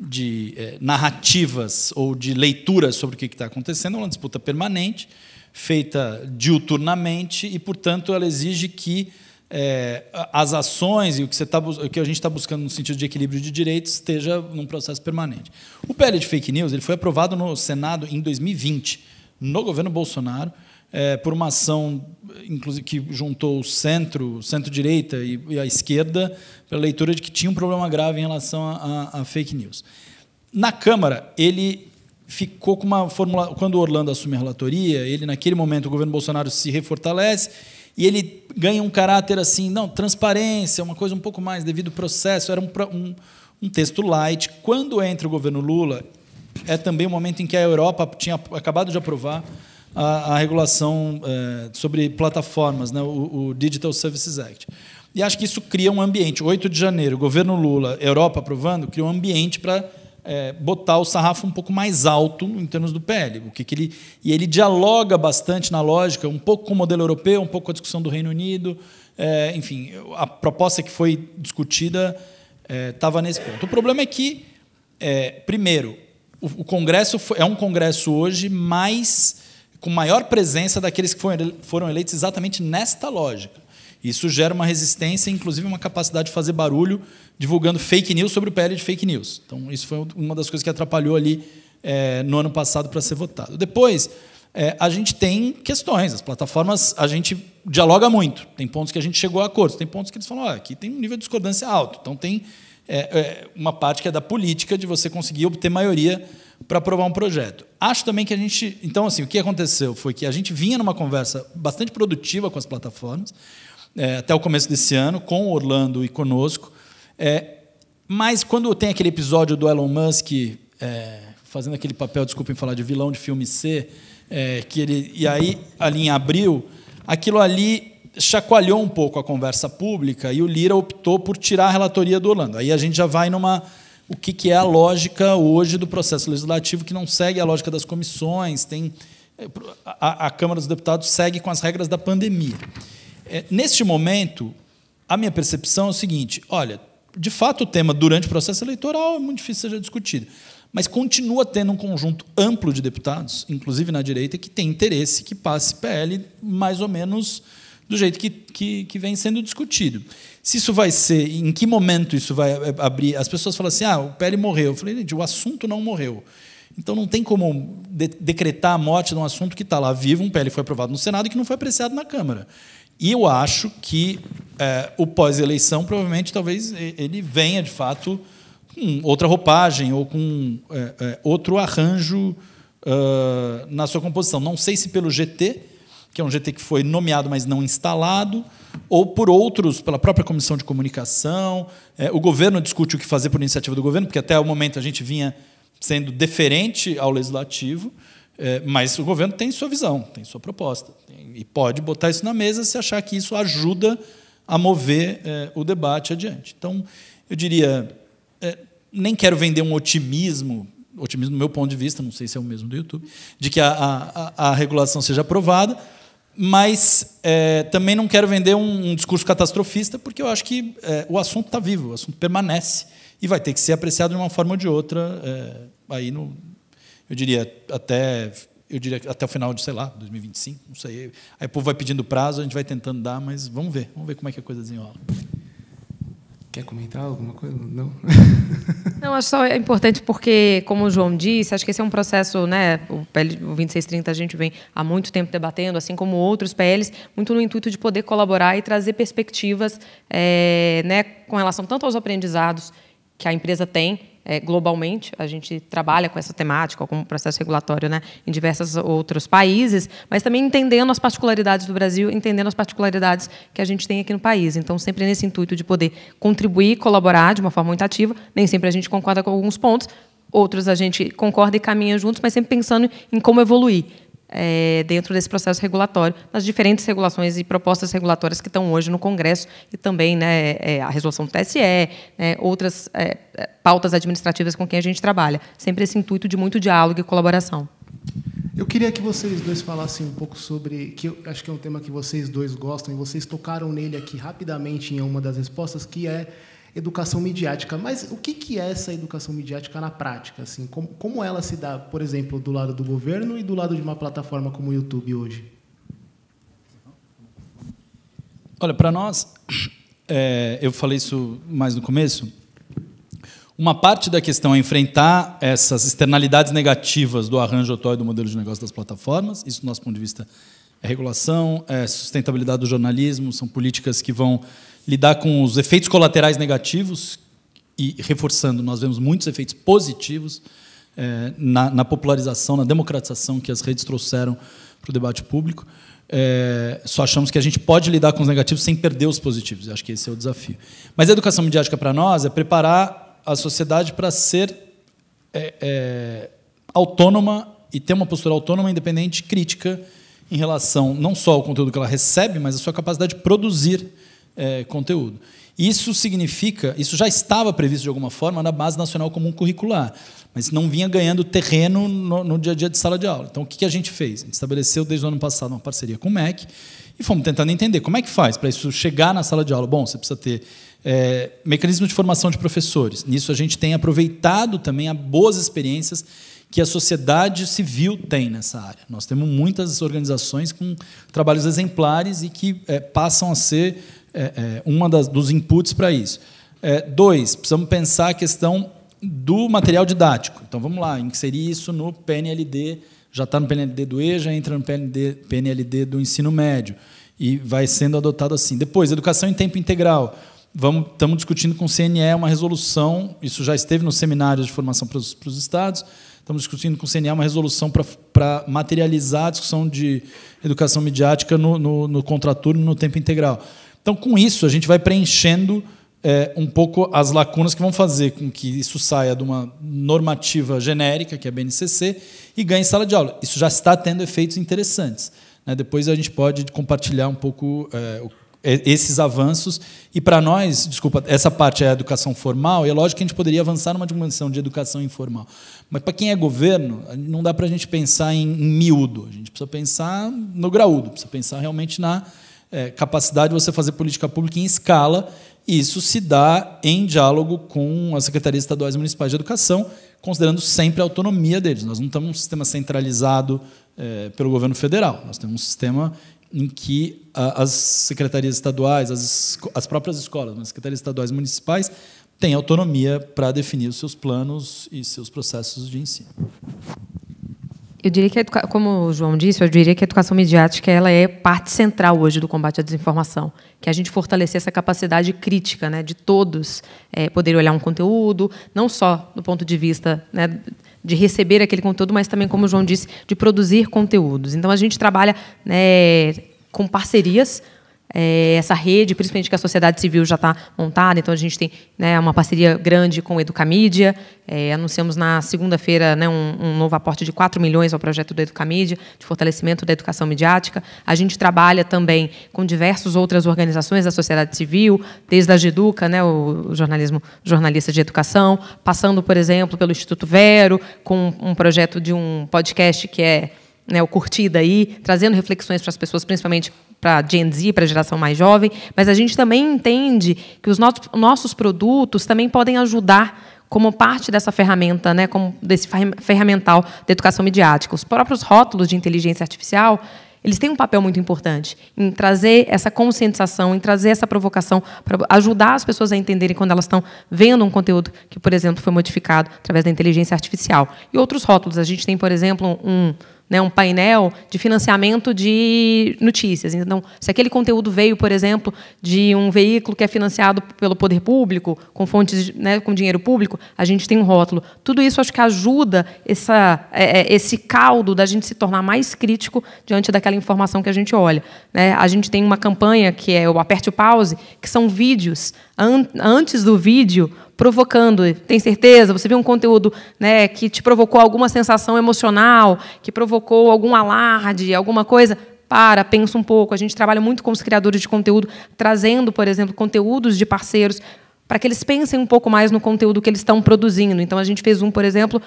de eh, narrativas ou de leituras sobre o que está acontecendo, é uma disputa permanente, feita diuturnamente, e, portanto, ela exige que eh, as ações e o que, você tá, o que a gente está buscando no sentido de equilíbrio de direitos esteja num processo permanente. O PL de fake news ele foi aprovado no Senado em 2020, no governo Bolsonaro, eh, por uma ação inclusive que juntou o centro, centro-direita e, e, a esquerda, pela leitura de que tinha um problema grave em relação à fake news. Na Câmara, ele ficou com uma fórmula. Quando o Orlando assume a relatoria, ele, naquele momento, o governo Bolsonaro se refortalece e ele ganha um caráter assim, não, transparência, uma coisa um pouco mais devido ao processo. Era um, um, um texto light. Quando entra o governo Lula, é também o um momento em que a Europa tinha acabado de aprovar a, a regulação é, sobre plataformas, né, o, o, Digital Services Act. E acho que isso cria um ambiente. 8 de janeiro, governo Lula, Europa aprovando, cria um ambiente para é, eh, botar o sarrafo um pouco mais alto em termos do PL. O que, que ele, e ele dialoga bastante na lógica, um pouco com o modelo europeu, um pouco com a discussão do Reino Unido. É, enfim, a proposta que foi discutida estava nesse ponto. O problema é que, primeiro, o, o Congresso foi, é um Congresso hoje mais com maior presença daqueles que foram eleitos exatamente nesta lógica. Isso gera uma resistência, inclusive uma capacidade de fazer barulho, divulgando fake news sobre o PL de fake news. Então, isso foi uma das coisas que atrapalhou ali é, no ano passado para ser votado. Depois, é, a gente tem questões. As plataformas, a gente dialoga muito. Tem pontos que a gente chegou a acordos, tem pontos que eles falam, ah, aqui tem um nível de discordância alto. Então, tem é, é, uma parte que é da política, de você conseguir obter maioria para aprovar um projeto. Acho também que a gente. Então, assim, o que aconteceu foi que a gente vinha numa conversa bastante produtiva com as plataformas, é, até o começo desse ano, com o Orlando e conosco. É, mas quando tem aquele episódio do Elon Musk é, fazendo aquele papel, desculpem falar, de vilão de filme C, é, que ele. E aí, ali em abril, aquilo ali chacoalhou um pouco a conversa pública e o Lira optou por tirar a relatoria do Orlando. Aí a gente já vai numa o que, que é a lógica hoje do processo legislativo, que não segue a lógica das comissões, tem eh, a, a Câmara dos Deputados segue com as regras da pandemia. É, neste momento, a minha percepção é o seguinte: olha, de fato o tema durante o processo eleitoral é muito difícil seja discutido, mas continua tendo um conjunto amplo de deputados, inclusive na direita, que tem interesse que passe PL mais ou menos do jeito que, que, que, vem sendo discutido. Se isso vai ser, em que momento isso vai é, abrir? As pessoas falam assim: ah, o Pele morreu. Eu falei, gente, o assunto não morreu. Então não tem como de decretar a morte de um assunto que está lá vivo, um PL foi aprovado no Senado e que não foi apreciado na Câmara. E eu acho que é, o pós-eleição, provavelmente, talvez ele venha de fato com outra roupagem ou com é, é, outro arranjo uh, na sua composição. Não sei se pelo GT, que é um GT que foi nomeado, mas não instalado, ou por outros, pela própria comissão de comunicação. É, o governo discute o que fazer por iniciativa do governo, porque até o momento a gente vinha sendo deferente ao legislativo, é, mas o governo tem sua visão, tem sua proposta, e pode botar isso na mesa se achar que isso ajuda a mover é, o debate adiante. Então, eu diria, nem quero vender um otimismo otimismo do meu ponto de vista, não sei se é o mesmo do YouTube, de que a, a, a regulação seja aprovada, mas é, também não quero vender um, um, discurso catastrofista, porque eu acho que é, o assunto está vivo, o assunto permanece e vai ter que ser apreciado de uma forma ou de outra, é, aí no, eu diria até eu diria até o final de sei lá 2025, não sei. Aí o povo vai pedindo prazo, a gente vai tentando dar, mas vamos ver, vamos ver como é que a coisa desenrola. Quer comentar alguma coisa? Não? Não, acho só é importante porque, como o João disse, acho que esse é um processo, né? O PL o 2630 a gente vem há muito tempo debatendo, assim como outros PLs, muito no intuito de poder colaborar e trazer perspectivas é, né, com relação tanto aos aprendizados que a empresa tem, é, globalmente. A gente trabalha com essa temática, com o processo regulatório, né, em diversos outros países, mas também entendendo as particularidades do Brasil, entendendo as particularidades que a gente tem aqui no país. Então, sempre nesse intuito de poder contribuir, colaborar de uma forma muito ativa. Nem sempre a gente concorda com alguns pontos, outros a gente concorda e caminha juntos, mas sempre pensando em como evoluir é, dentro desse processo regulatório, nas diferentes regulações e propostas regulatórias que estão hoje no Congresso e também né, é, a resolução do TSE, né, outras é, é, pautas administrativas com quem a gente trabalha. Sempre esse intuito de muito diálogo e colaboração. Eu queria que vocês dois falassem um pouco sobre, que eu acho que é um tema que vocês dois gostam, e vocês tocaram nele aqui rapidamente em uma das respostas, que é educação midiática. Mas o que, que é essa educação midiática na prática? Assim, como, como ela se dá, por exemplo, do lado do governo e do lado de uma plataforma como o YouTube hoje? Olha, para nós, é, eu falei isso mais no começo, uma parte da questão é enfrentar essas externalidades negativas do arranjo atual e do modelo de negócio das plataformas, isso do nosso ponto de vista é regulação, é sustentabilidade do jornalismo, são políticas que vão lidar com os efeitos colaterais negativos e reforçando, nós vemos muitos efeitos positivos é, na, na, popularização, na democratização que as redes trouxeram para o debate público. É, só achamos que a gente pode lidar com os negativos sem perder os positivos. Acho que esse é o desafio. Mas a educação midiática para nós é preparar a sociedade para ser é, é autônoma e ter uma postura autônoma, independente, crítica em relação não só ao conteúdo que ela recebe, mas a sua capacidade de produzir é, conteúdo. Isso significa, isso já estava previsto de alguma forma na base nacional comum curricular, mas não vinha ganhando terreno no, no dia a dia de sala de aula. Então, o que, a gente fez? A gente estabeleceu desde o ano passado uma parceria com o MEC e fomos tentando entender como é que faz para isso chegar na sala de aula. Bom, você precisa ter é, mecanismos de formação de professores. Nisso, a gente tem aproveitado também as boas experiências que a sociedade civil tem nessa área. Nós temos muitas organizações com trabalhos exemplares e que é, passam a ser é, é, uma dos inputs para isso. É, dois, precisamos pensar a questão do material didático. Então, vamos lá, inserir isso no PNLD, já está no PNLD do EJA, entra no PNLD do ensino médio e vai sendo adotado assim. Depois, educação em tempo integral vamos, estamos discutindo com o CNE uma resolução, isso já esteve no seminário de formação para os, para os estados, estamos discutindo com o CNE uma resolução para, para materializar a discussão de educação midiática no, no, no contraturno, no tempo integral. Então, com isso, a gente vai preenchendo é, um pouco as lacunas que vão fazer com que isso saia de uma normativa genérica, que é a BNCC, e ganhe sala de aula. Isso já está tendo efeitos interessantes. Né? Depois a gente pode compartilhar um pouco é, o é, esses avanços. E para nós, desculpa, essa parte é a educação formal, e é lógico que a gente poderia avançar numa dimensão de educação informal. Mas para quem é governo, não dá para a gente pensar em, em, miúdo, a gente precisa pensar no graúdo, precisa pensar realmente na é, capacidade de você fazer política pública em escala. E isso se dá em diálogo com as secretarias estaduais e municipais de educação, considerando sempre a autonomia deles. Nós não temos um sistema centralizado é, pelo governo federal, nós temos um sistema em que ah, as secretarias estaduais, as, as próprias escolas, as secretarias estaduais municipais, têm autonomia para definir os seus planos e seus processos de ensino. Eu diria que, como o João disse, eu diria que a educação midiática ela é parte central hoje do combate à desinformação, que é a gente fortalecer essa capacidade crítica né, de todos é, eh, poder olhar um conteúdo, não só do ponto de vista né, de receber aquele conteúdo, mas também, como o João disse, de produzir conteúdos. Então, a gente trabalha né, com parcerias é, essa rede, principalmente que a sociedade civil já está montada, então a gente tem né, uma parceria grande com o Educamídia. É, anunciamos na segunda-feira né, um, um, novo aporte de 4 milhões ao projeto do Educamídia, de fortalecimento da educação midiática. A gente trabalha também com diversas outras organizações da sociedade civil, desde a Geduca, né, o jornalismo jornalista de educação, passando, por exemplo, pelo Instituto Vero, com um projeto de um podcast que é né, o curtida aí, trazendo reflexões para as pessoas, principalmente para a Gen Z, para a geração mais jovem, mas a gente também entende que os nossos, nossos produtos também podem ajudar como parte dessa ferramenta, né, como desse ferramental da educação midiática. Os próprios rótulos de inteligência artificial, eles têm um papel muito importante em trazer essa conscientização, em trazer essa provocação para ajudar as pessoas a entenderem quando elas estão vendo um conteúdo que, por exemplo, foi modificado através da inteligência artificial. E outros rótulos, a gente tem, por exemplo, um né, um painel de financiamento de notícias. Então, se aquele conteúdo veio, por exemplo, de um veículo que é financiado pelo poder público, com fontes, né, com dinheiro público, a gente tem um rótulo. Tudo isso acho que ajuda essa, é, é esse caldo da gente se tornar mais crítico diante daquela informação que a gente olha. Né? A gente tem uma campanha que é o Aperte o Pause, que são vídeos an antes do vídeo provocando. Tem certeza? Você viu um conteúdo né, que te provocou alguma sensação emocional, que provocou algum alarde, alguma coisa? Para, pensa um pouco. A gente trabalha muito com os criadores de conteúdo, trazendo, por exemplo, conteúdos de parceiros para que eles pensem um pouco mais no conteúdo que eles estão produzindo. Então, a gente fez um, por exemplo,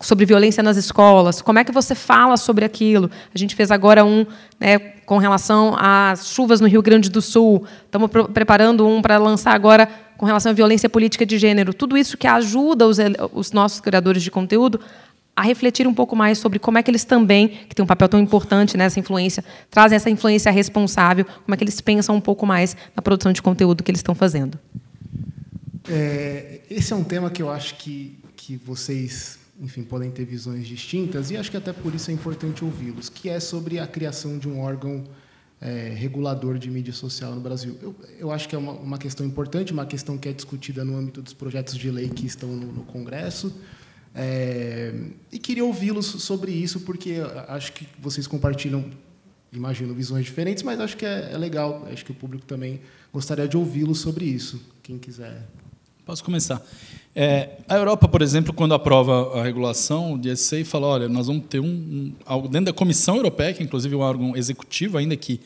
sobre violência nas escolas, como é que você fala sobre aquilo? A gente fez agora um né, com relação às chuvas no Rio Grande do Sul, estamos preparando um para lançar agora com relação à violência política de gênero, tudo isso que ajuda os, os nossos criadores de conteúdo a refletir um pouco mais sobre como é que eles também, que tem um papel tão importante nessa influência, trazem essa influência responsável, como é que eles pensam um pouco mais na produção de conteúdo que eles estão fazendo. É, esse é um tema que eu acho que, que vocês, enfim, podem ter visões distintas e acho que até por isso é importante ouvi-los, que é sobre a criação de um órgão é, regulador de mídia social no Brasil. Eu, eu acho que é uma, uma, questão importante, uma questão que é discutida no âmbito dos projetos de lei que estão no, no Congresso. É, e queria ouvi-los sobre isso, porque acho que vocês compartilham, imagino, visões diferentes, mas acho que é, é legal, acho que o público também gostaria de ouvi-los sobre isso, quem quiser Posso começar. É, a Europa, por exemplo, quando aprova a regulação, o DSA fala, olha, nós vamos ter um, um, algo dentro da Comissão Europeia, que inclusive é um órgão executivo, ainda que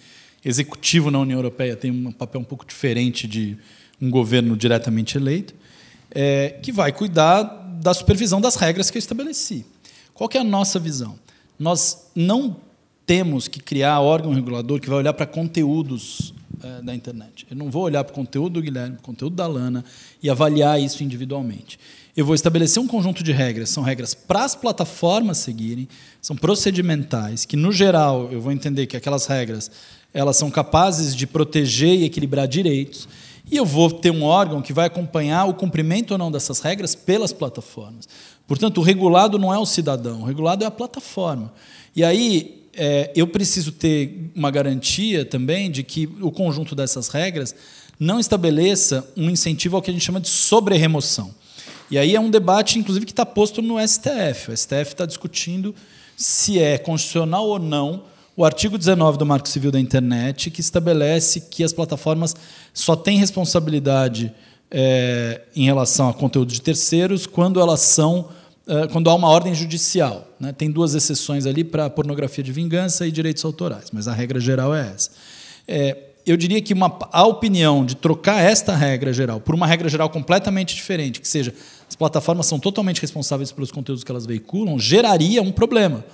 executivo na União Europeia tem um papel um pouco diferente de um governo diretamente eleito, é, que vai cuidar da supervisão das regras que eu estabeleci. Qual é a nossa visão? Nós não temos que criar órgão regulador que vai olhar para conteúdos eh, da internet. Eu não vou olhar para o conteúdo do Guilherme, para o conteúdo da Lana e avaliar isso individualmente. Eu vou estabelecer um conjunto de regras. São regras para as plataformas seguirem, são procedimentais, que, no geral, eu vou entender que aquelas regras elas são capazes de proteger e equilibrar direitos. E eu vou ter um órgão que vai acompanhar o cumprimento ou não dessas regras pelas plataformas. Portanto, o regulado não é o cidadão, o regulado é a plataforma. E aí, é, eu preciso ter uma garantia também de que o conjunto dessas regras não estabeleça um incentivo ao que a gente chama de sobre-remoção. E aí é um debate, inclusive, que está posto no STF. O STF está discutindo se é constitucional ou não o artigo 19 do Marco Civil da Internet, que estabelece que as plataformas só têm responsabilidade é, em relação a conteúdo de terceiros quando elas são ah, quando há uma ordem judicial. Né? Tem duas exceções ali para pornografia de vingança e direitos autorais, mas a regra geral é essa. É, eu diria que uma, a opinião de trocar esta regra geral por uma regra geral completamente diferente, que seja as plataformas são totalmente responsáveis pelos conteúdos que elas veiculam, geraria um problema.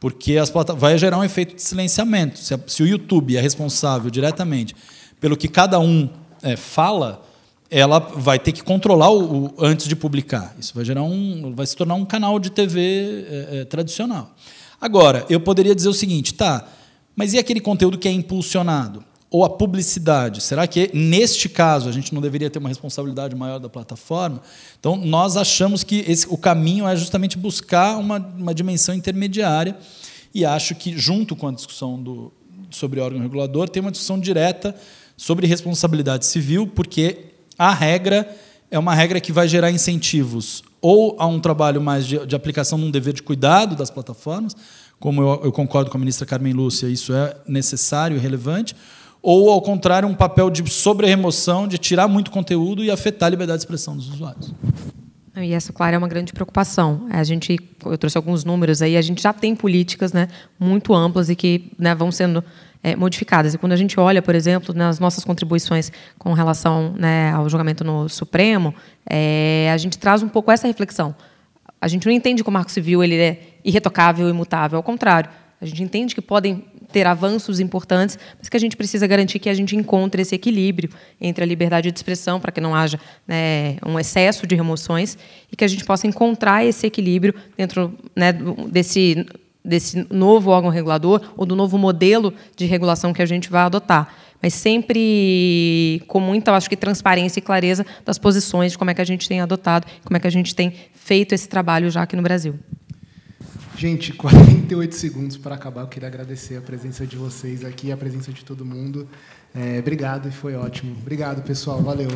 Porque as vai gerar um efeito de silenciamento. Se, a, se o YouTube é responsável diretamente pelo que cada um é, fala, ela vai ter que controlar o, o, antes de publicar. Isso vai gerar um, vai se tornar um canal de TV é, é, tradicional. Agora, eu poderia dizer o seguinte, tá? Mas e aquele conteúdo que é impulsionado ou a publicidade? Será que neste caso a gente não deveria ter uma responsabilidade maior da plataforma? Então nós achamos que esse, o caminho é justamente buscar uma, uma dimensão intermediária e acho que junto com a discussão do, sobre órgão regulador tem uma discussão direta sobre responsabilidade civil, porque a regra é uma regra que vai gerar incentivos ou a um trabalho mais de, de aplicação de um dever de cuidado das plataformas, como eu, eu, concordo com a ministra Carmen Lúcia, isso é necessário e relevante, ou, ao contrário, um papel de sobre-remoção, de tirar muito conteúdo e afetar a liberdade de expressão dos usuários. E essa, claro, é uma grande preocupação. A gente, eu trouxe alguns números aí, a gente já tem políticas né, muito amplas e que né, vão sendo é, modificadas. E quando a gente olha, por exemplo, nas nossas contribuições com relação né, ao julgamento no Supremo, é, a gente traz um pouco essa reflexão. A gente não entende que o Marco Civil ele é irretocável, imutável. Ao contrário, a gente entende que podem ter avanços importantes, mas que a gente precisa garantir que a gente encontre esse equilíbrio entre a liberdade de expressão, para que não haja né, um excesso de remoções, e que a gente possa encontrar esse equilíbrio dentro né, desse desse novo órgão regulador ou do novo modelo de regulação que a gente vai adotar. Mas sempre com muita, acho que, transparência e clareza das posições de como é que a gente tem adotado, como é que a gente tem feito esse trabalho já aqui no Brasil. Gente, 48 segundos para acabar. Eu queria agradecer a presença de vocês aqui, a presença de todo mundo. É, obrigado e foi ótimo. Obrigado, pessoal. Valeu.